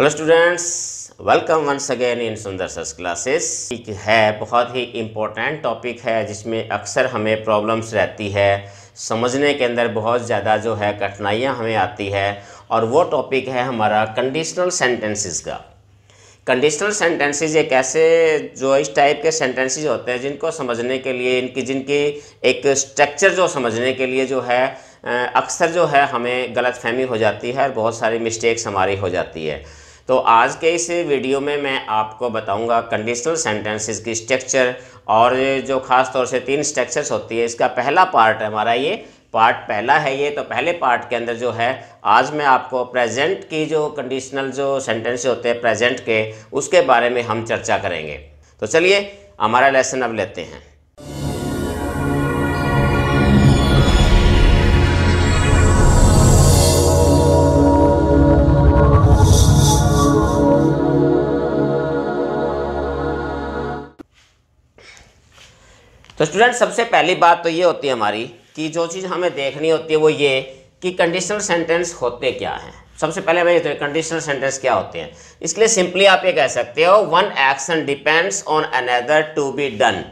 hello students welcome once again in Sundar सस classes है बहुत ही इम्पोर्टेंट टॉपिक है जिसमें अक्सर हमें प्रॉब्लम्स रहती है समझने के अंदर बहुत ज़्यादा जो है कठिनाइयाँ हमें आती है और वो टॉपिक है हमारा कंडीशनल सेंटेंसेस का कंडीशनल सेंटेंसेज एक ऐसे जो इस टाइप के सेंटेंसेज होते हैं जिनको समझने के लिए इनकी जिनकी एक स्ट्रक्चर जो समझने के लिए जो है अक्सर जो है हमें गलतफहमी हो जाती है और बहुत सारी मिस्टेक्स हमारी हो जाती है तो आज के इस वीडियो में मैं आपको बताऊंगा कंडीशनल सेंटेंसेस की स्ट्रक्चर और जो ख़ास तौर से तीन स्ट्रक्चर्स होती है इसका पहला पार्ट है हमारा ये पार्ट पहला है ये तो पहले पार्ट के अंदर जो है आज मैं आपको प्रेजेंट की जो कंडीशनल जो सेंटेंस होते हैं प्रेजेंट के उसके बारे में हम चर्चा करेंगे तो चलिए हमारा लेसन अब लेते हैं तो स्टूडेंट सबसे पहली बात तो ये होती है हमारी कि जो चीज़ हमें देखनी होती है वो ये कि कंडीशनल सेंटेंस होते क्या हैं सबसे पहले हमें तो कंडीशनल सेंटेंस क्या होते हैं इसके लिए सिंपली आप ये कह सकते हो one action depends on another to be done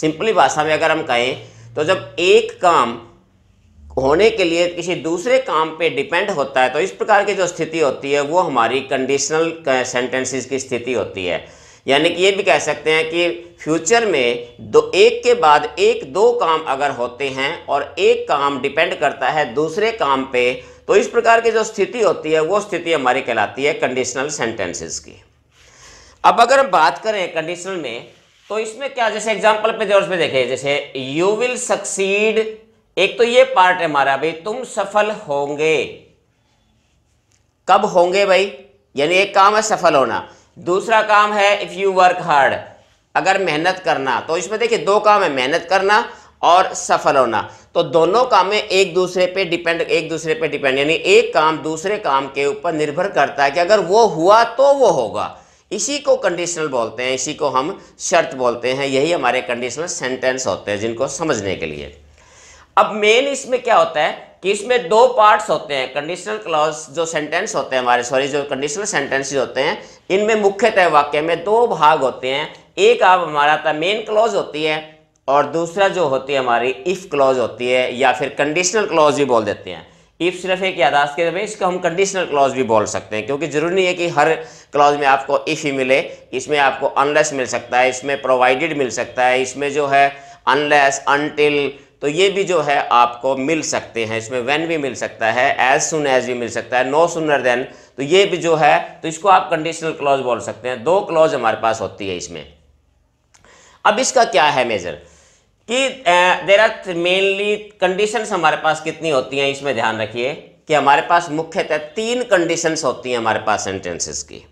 simply भाषा में अगर हम कहें तो जब एक काम होने के लिए किसी दूसरे काम पे डिपेंड होता है तो इस प्रकार की जो स्थिति होती है वो हमारी कंडीशनल सेंटेंसेस की स्थिति होती है यानी कि ये भी कह सकते हैं कि फ्यूचर में दो एक के बाद एक दो काम अगर होते हैं और एक काम डिपेंड करता है दूसरे काम पे तो इस प्रकार की जो स्थिति होती है वो स्थिति हमारी कहलाती है कंडीशनल सेंटेंसेस की अब अगर हम बात करें कंडीशनल में तो इसमें क्या जैसे एग्जाम्पल पे जोर पे देखें जैसे यू विल सक्सीड एक तो ये पार्ट है हमारा भाई तुम सफल होंगे कब होंगे भाई यानी एक काम है सफल होना दूसरा काम है इफ़ यू वर्क हार्ड अगर मेहनत करना तो इसमें देखिए दो काम है मेहनत करना और सफल होना तो दोनों कामें एक दूसरे पे डिपेंड एक दूसरे पे डिपेंड यानी एक काम दूसरे काम के ऊपर निर्भर करता है कि अगर वो हुआ तो वो होगा इसी को कंडीशनल बोलते हैं इसी को हम शर्त बोलते हैं यही हमारे कंडीशनल सेंटेंस होते हैं जिनको समझने के लिए अब मेन इसमें क्या होता है कि इसमें दो पार्ट्स होते हैं कंडीशनल क्लॉज जो सेंटेंस होते हैं हमारे सॉरी जो कंडीशनल सेंटेंसेज होते हैं इनमें मुख्यतः वाक्य में दो भाग होते हैं एक आप हमारा था मेन क्लॉज होती है और दूसरा जो होती है हमारी इफ़ क्लॉज होती है या फिर कंडीशनल क्लॉज भी बोल देते हैं इफ सिर्फ एक यादाश्त के में इसको हम कंडीशनल क्लॉज भी बोल सकते हैं क्योंकि जरूरी नहीं है कि हर क्लॉज में आपको इफ़ ही मिले इसमें आपको अनलेस मिल सकता है इसमें प्रोवाइडेड मिल सकता है इसमें जो है अनलेस अनटिल तो ये भी जो है आपको मिल सकते हैं इसमें वैन भी मिल सकता है एज सुन एज भी मिल सकता है नो सुनर देन तो ये भी जो है तो इसको आप कंडीशनल क्लॉज बोल सकते हैं दो क्लॉज हमारे पास होती है इसमें अब इसका क्या है मेजर कि देर आर मेनली कंडीशन हमारे पास कितनी होती हैं इसमें ध्यान रखिए कि हमारे पास मुख्यतः तीन कंडीशन होती हैं हमारे पास सेंटेंसेस की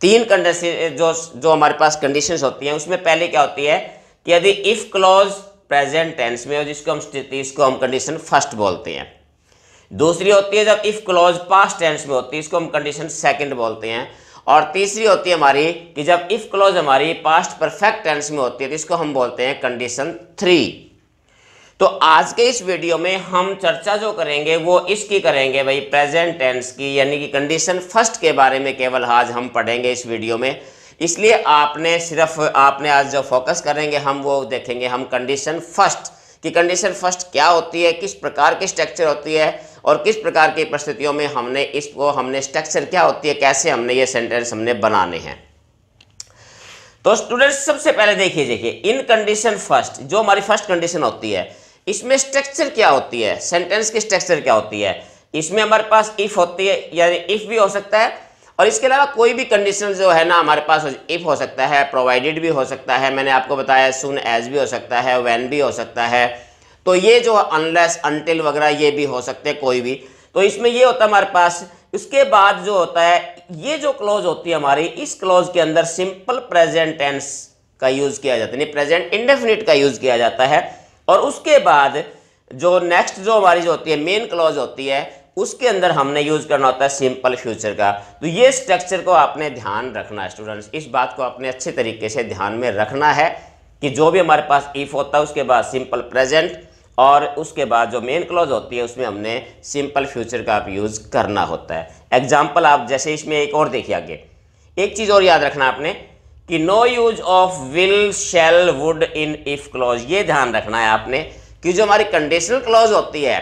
तीन कंडीशन जो जो हमारे पास कंडीशन होती हैं उसमें पहले क्या होती है कि यदि इफ़ क्लॉज प्रेजेंट टेंस में और जिसको हम इसको हम कंडीशन फर्स्ट बोलते हैं दूसरी होती है जब इफ़ क्लॉज पास्ट टेंस में होती है इसको हम कंडीशन सेकंड बोलते हैं और तीसरी होती है हमारी कि जब इफ़ क्लॉज हमारी पास्ट परफेक्ट टेंस में होती है तो इसको हम बोलते हैं कंडीशन थ्री तो आज के इस वीडियो में हम चर्चा जो करेंगे वो इसकी करेंगे भाई प्रेजेंट टेंस की यानी कि कंडीशन फर्स्ट के बारे में केवल आज हम पढ़ेंगे इस वीडियो में इसलिए आपने सिर्फ आपने आज जो फोकस करेंगे हम वो देखेंगे हम कंडीशन फर्स्ट कि कंडीशन फर्स्ट क्या होती है किस प्रकार की स्ट्रक्चर होती है और किस प्रकार की परिस्थितियों में हमने इसको हमने स्ट्रक्चर क्या होती है कैसे हमने ये सेंटेंस हमने बनाने हैं तो स्टूडेंट्स सबसे पहले देखिए देखिए इन कंडीशन फर्स्ट जो हमारी फर्स्ट कंडीशन होती है इसमें स्ट्रक्चर क्या होती है सेंटेंस की स्ट्रक्चर क्या होती है इसमें हमारे पास इफ होती है यानी इफ भी हो सकता है और इसके अलावा कोई भी कंडीशन जो है ना हमारे पास इफ़ हो सकता है प्रोवाइडेड भी हो सकता है मैंने आपको बताया सुन एज भी हो सकता है वैन भी हो सकता है तो ये जो अनलेस अनटिल वगैरह ये भी हो सकते हैं कोई भी तो इसमें ये होता है हमारे पास उसके बाद जो होता है ये जो क्लोज होती है हमारी इस क्लोज के अंदर सिंपल प्रेजेंट टेंस का यूज़ किया जाता है नहीं प्रेजेंट इंडेफिनिट का यूज़ किया जाता है और उसके बाद जो नेक्स्ट जो हमारी जो होती है मेन क्लोज होती है उसके अंदर हमने यूज करना होता है सिंपल फ्यूचर का तो ये स्ट्रक्चर को आपने ध्यान रखना है स्टूडेंट्स इस बात को आपने अच्छे तरीके से ध्यान में रखना है कि जो भी हमारे पास इफ होता है उसके बाद सिंपल प्रेजेंट और उसके बाद जो मेन क्लॉज होती है उसमें हमने सिंपल फ्यूचर का आप यूज़ करना होता है एग्जाम्पल आप जैसे इसमें एक और देखिए आगे एक चीज़ और याद रखना आपने कि no use of will shall would in if clause ये ध्यान रखना है आपने कि जो हमारी कंडीशनल क्लॉज होती है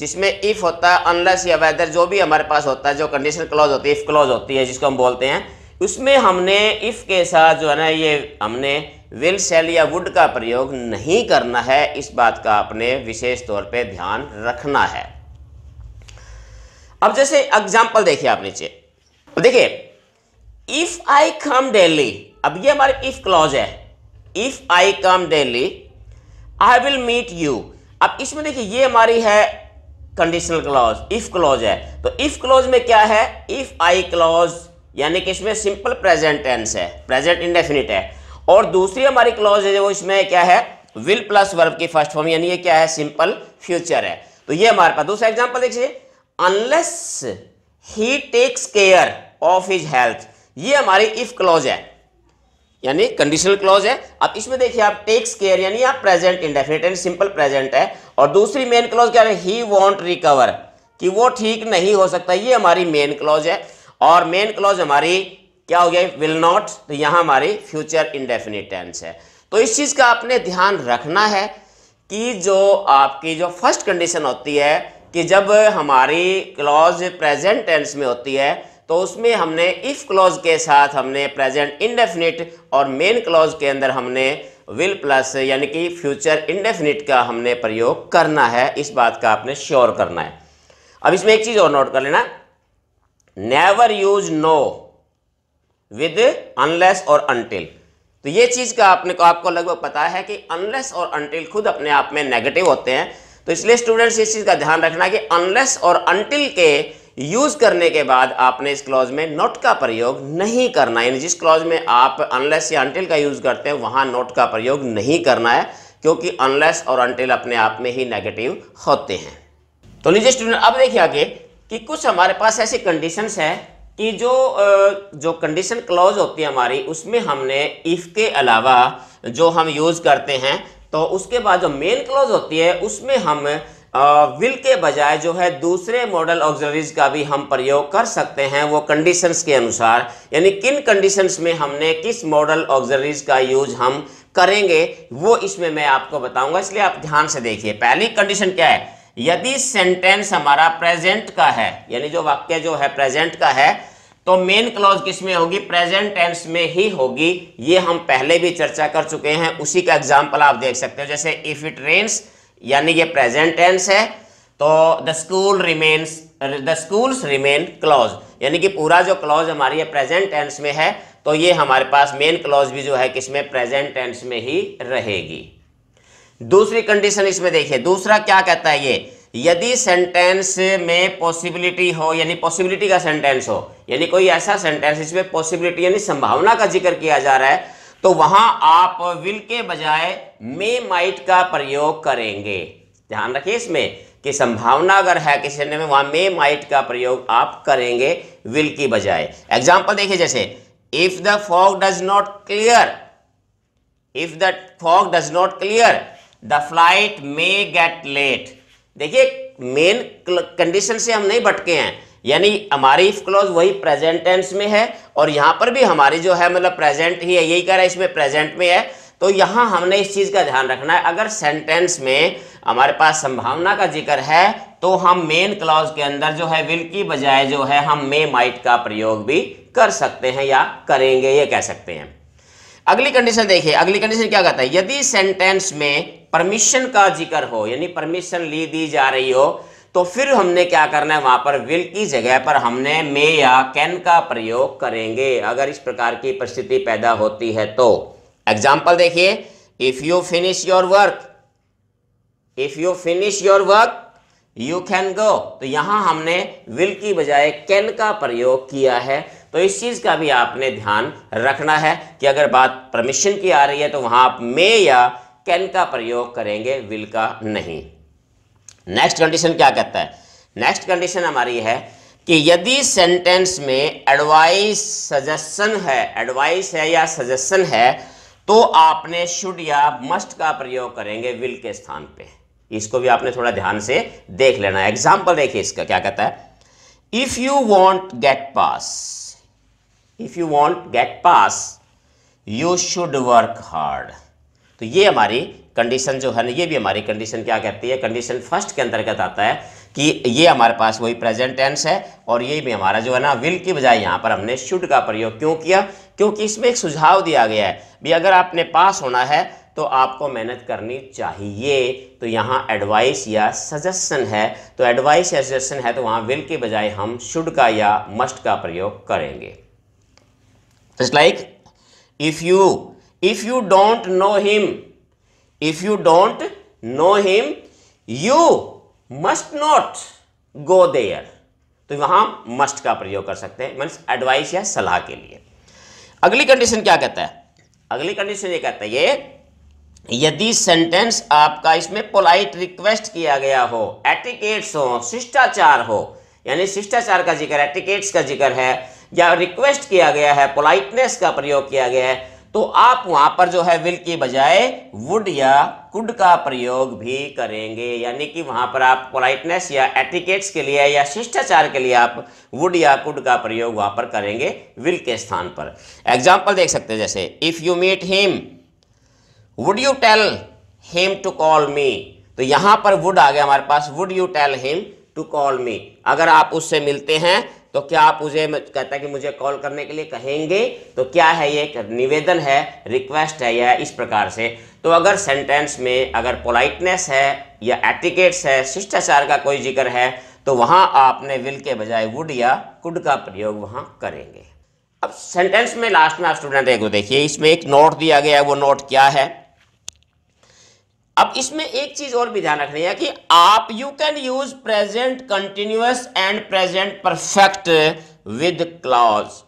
जिसमें इफ़ होता है अनलेस या वेदर जो भी हमारे पास होता है जो कंडीशन क्लॉज होती है इफ़ क्लॉज होती है जिसको हम बोलते हैं उसमें हमने इफ़ के साथ जो है ना ये हमने विल सेल या वुड का प्रयोग नहीं करना है इस बात का आपने विशेष तौर पे ध्यान रखना है अब जैसे एग्जाम्पल देखिए आप नीचे देखिए इफ आई कम डेली अब ये हमारे इफ क्लॉज है if I come daily I will meet you अब इसमें देखिए ये हमारी है कंडीशनल क्लॉज इफ क्लॉज है तो इफ क्लॉज में क्या है इफ आई क्लॉज यानी कि इसमें सिंपल प्रेजेंट टेंस है प्रेजेंट इंडेफिनिट है और दूसरी हमारी क्लॉज है वो इसमें क्या है विल प्लस वर्ब की फर्स्ट फॉर्म यानी ये क्या है सिंपल फ्यूचर है तो ये हमारे पास दूसरा एग्जाम्पल देखिए unless he takes care of his health ये हमारी इफ क्लॉज है यानी कंडीशनल क्लॉज है अब इसमें देखिए आप टेक्स केयर यानी आप present indefinite and simple present है और दूसरी मेन क्लॉज क्या है ही वॉन्ट रिकवर कि वो ठीक नहीं हो सकता ये हमारी मेन क्लॉज है और मेन क्लॉज हमारी क्या हो गया विल नॉट तो यहां हमारी फ्यूचर इंडेफिनिट टेंस है तो इस चीज़ का आपने ध्यान रखना है कि जो आपकी जो फर्स्ट कंडीशन होती है कि जब हमारी क्लॉज प्रेजेंट टेंस में होती है तो उसमें हमने इफ़ क्लॉज के साथ हमने प्रेजेंट इंडेफिनिट और मेन क्लॉज के अंदर हमने विल प्लस यानी कि फ्यूचर इंडेफिनिट का हमने प्रयोग करना है इस बात का आपने श्योर करना है अब इसमें एक चीज़ और नोट कर लेना never use no with unless और अनटिल तो ये चीज़ का आपने को आपको लगभग पता है कि अनलेस और अनटिल खुद अपने आप में नेगेटिव होते हैं तो इसलिए स्टूडेंट्स इस चीज़ का ध्यान रखना कि अनलेस और अनटिल के यूज करने के बाद आपने इस क्लॉज में नोट का प्रयोग नहीं करना है जिस क्लॉज में आप अनलेस या अंटिल का यूज करते हैं वहां नोट का प्रयोग नहीं करना है क्योंकि अनलेस और अंटिल अपने आप में ही नेगेटिव होते हैं तो लीजिए स्टूडेंट अब देखिए आगे कि कुछ हमारे पास ऐसी कंडीशंस है कि जो जो कंडीशन क्लॉज होती है हमारी उसमें हमने इफ़ के अलावा जो हम यूज़ करते हैं तो उसके बाद जो मेन क्लॉज होती है उसमें हम विल के बजाय जो है दूसरे मॉडल ऑक्जरीज का भी हम प्रयोग कर सकते हैं वो कंडीशंस के अनुसार यानी किन कंडीशंस में हमने किस मॉडल ऑक्जरीज का यूज हम करेंगे वो इसमें मैं आपको बताऊंगा इसलिए आप ध्यान से देखिए पहली कंडीशन क्या है यदि सेंटेंस हमारा प्रेजेंट का है यानी जो वाक्य जो है प्रेजेंट का है तो मेन क्लॉज किस में होगी प्रेजेंट टेंस में ही होगी ये हम पहले भी चर्चा कर चुके हैं उसी का एग्जाम्पल आप देख सकते हो जैसे इफ इट रेन्स यानी ये प्रेजेंट टेंस है तो the school remains the schools remain clause यानी कि पूरा जो क्लॉज हमारी प्रेजेंट टेंस में है तो ये हमारे पास मेन क्लॉज भी जो है किसमें प्रेजेंट टेंस में ही रहेगी दूसरी कंडीशन इसमें देखिए दूसरा क्या कहता है ये यदि सेंटेंस में पॉसिबिलिटी हो यानी पॉसिबिलिटी का सेंटेंस हो यानी कोई ऐसा सेंटेंस इसमें पॉसिबिलिटी यानी संभावना का जिक्र किया जा रहा है तो वहां आप विल के बजाय मे माइट का प्रयोग करेंगे ध्यान रखिए इसमें कि संभावना अगर है किसी ने में वहां मे माइट का प्रयोग आप करेंगे विल की बजाय एग्जाम्पल देखिए जैसे if the fog does not clear if the fog does not clear the flight may get late देखिए मेन कंडीशन से हम नहीं भटके हैं यानी हमारी इफ क्लॉज वही प्रेजेंट टेंस में है और यहाँ पर भी हमारी जो है मतलब प्रेजेंट ही है यही कह रहा है इसमें प्रेजेंट में है तो यहाँ हमने इस चीज़ का ध्यान रखना है अगर सेंटेंस में हमारे पास संभावना का जिक्र है तो हम मेन क्लॉज के अंदर जो है विल की बजाय जो है हम मे माइट का प्रयोग भी कर सकते हैं या करेंगे ये कह सकते हैं अगली कंडीशन देखिए अगली कंडीशन क्या कहता है यदि सेंटेंस में परमिशन का जिक्र हो यानी परमिशन ली दी जा रही हो तो फिर हमने क्या करना है वहां पर विल की जगह पर हमने मे या कैन का प्रयोग करेंगे अगर इस प्रकार की परिस्थिति पैदा होती है तो एग्जाम्पल देखिए if you finish your work if you finish your work you can go तो यहां हमने विल की बजाय कैन का प्रयोग किया है तो इस चीज़ का भी आपने ध्यान रखना है कि अगर बात परमिशन की आ रही है तो वहां आप मे या कैन का प्रयोग करेंगे विल का नहीं नेक्स्ट कंडीशन क्या कहता है नेक्स्ट कंडीशन हमारी है कि यदि सेंटेंस में एडवाइस सजेशन है एडवाइस है या सजेशन है तो आपने शुड या मस्ट का प्रयोग करेंगे विल के स्थान पे इसको भी आपने थोड़ा ध्यान से देख लेना है एग्जाम्पल देखिए इसका क्या कहता है if you want get pass if you want get pass you should work hard तो ये हमारी कंडीशन जो है ना ये भी हमारी कंडीशन क्या कहती है कंडीशन फर्स्ट के अंतर्गत आता है कि ये हमारे पास वही प्रेजेंट टेंस है और ये भी हमारा जो है ना विल की बजाय यहाँ पर हमने शुड का प्रयोग क्यों किया क्योंकि इसमें एक सुझाव दिया गया है भी अगर आपने पास होना है तो आपको मेहनत करनी चाहिए तो यहाँ एडवाइस या सजेशन है तो एडवाइस या सजेशन है तो वहाँ विल के बजाय हम शुड का या मस्ट का प्रयोग करेंगे it's like if you if you don't know him if you don't know him you must not go there तो वहां मस्ट का प्रयोग कर सकते हैं मीन्स एडवाइस या सलाह के लिए अगली कंडीशन क्या कहता है अगली कंडीशन ये कहता है ये यदि सेंटेंस आपका इसमें पोलाइट रिक्वेस्ट किया गया हो एटिकेट्स हो शिष्टाचार हो यानी शिष्टाचार का जिक्र एटिकेट्स का जिक्र है या रिक्वेस्ट किया गया है पोलाइटनेस का प्रयोग किया गया है तो आप वहां पर जो है विल की बजाय वुड या कुड का प्रयोग भी करेंगे यानी कि वहां पर आप पोलाइटनेस या एटिकेट्स के लिए या शिष्टाचार के लिए आप वुड या कुड का प्रयोग वहां पर करेंगे विल के स्थान पर एग्जाम्पल देख सकते हैं जैसे if you meet him would you tell him to call me तो यहां पर वुड आ गया हमारे पास would you tell him to call me अगर आप उससे मिलते हैं तो क्या आप मुझे कहता है कि मुझे कॉल करने के लिए कहेंगे तो क्या है ये एक निवेदन है रिक्वेस्ट है या इस प्रकार से तो अगर सेंटेंस में अगर पोलाइटनेस है या एटिकेट्स है शिष्टाचार का कोई जिक्र है तो वहां आपने विल के बजाय वुड या कुड का प्रयोग वहां करेंगे अब सेंटेंस में लास्ट में आप स्टूडेंट देखो देखिए इसमें एक नोट दिया गया है वो नोट क्या है अब इसमें एक चीज और भी ध्यान रखनी है कि आप you can use present continuous and present perfect with clause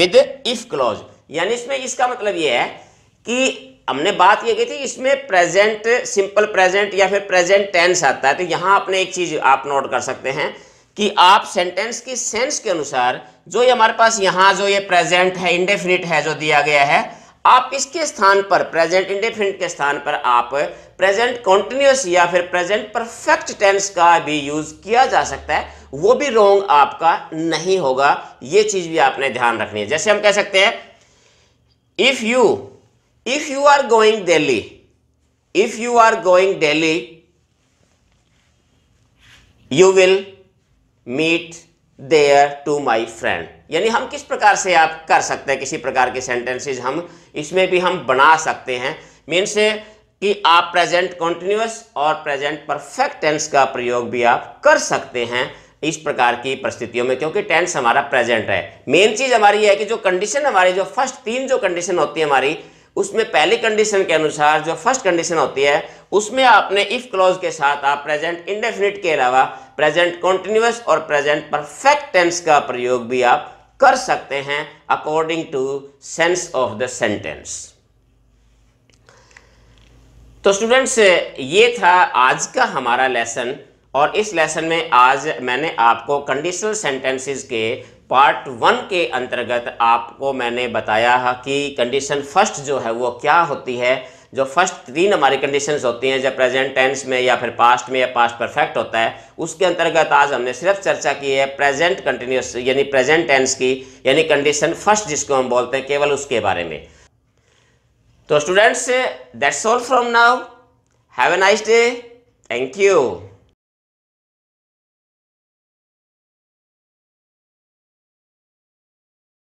with if clause यानी इसमें इसका मतलब यह है कि हमने बात यह की थी इसमें प्रेजेंट सिंपल प्रेजेंट या फिर प्रेजेंट टेंस आता है तो यहां आपने एक चीज आप नोट कर सकते हैं कि आप सेंटेंस की सेंस के अनुसार जो ये हमारे पास यहां जो ये प्रेजेंट है इंडेफिनिट है जो दिया गया है आप इसके स्थान पर प्रेजेंट इंडेफिनिट के स्थान पर आप प्रेजेंट कॉन्टिन्यूस या फिर प्रेजेंट परफेक्ट टेंस का भी यूज किया जा सकता है वो भी रोंग आपका नहीं होगा ये चीज भी आपने ध्यान रखनी है जैसे हम कह सकते हैं if you if you are going Delhi if you are going Delhi you will meet there to my friend यानी हम किस प्रकार से आप कर सकते हैं किसी प्रकार के सेंटेंसेज हम इसमें भी हम बना सकते हैं मीन्स कि आप प्रेजेंट कॉन्टिन्यूस और प्रेजेंट परफेक्ट टेंस का प्रयोग भी आप कर सकते हैं इस प्रकार की परिस्थितियों में क्योंकि टेंस हमारा प्रेजेंट है मेन चीज़ हमारी है कि जो कंडीशन हमारी जो फर्स्ट तीन जो कंडीशन होती है हमारी उसमें पहली कंडीशन के अनुसार जो फर्स्ट कंडीशन होती है उसमें आपने इफ क्लॉज के साथ आप प्रेजेंट इंडेफिनिट के अलावा प्रेजेंट कॉन्टिन्यूस और प्रेजेंट परफेक्ट टेंस का प्रयोग भी आप कर सकते हैं according to sense of the sentence तो स्टूडेंट्स ये था आज का हमारा लेसन और इस लेसन में आज मैंने आपको कंडीशनल सेंटेंसेस के पार्ट वन के अंतर्गत आपको मैंने बताया कि कंडीशन फर्स्ट जो है वो क्या होती है जो फर्स्ट तीन हमारी कंडीशन होती हैं जब प्रेजेंट टेंस में या फिर पास्ट में या पास्ट परफेक्ट होता है उसके अंतर्गत आज हमने सिर्फ चर्चा की है प्रेजेंट कंटिन्यूस यानी प्रेजेंट टेंस की यानी कंडीशन फर्स्ट जिसको हम बोलते हैं केवल उसके बारे में तो students that's all from now have a nice day thank you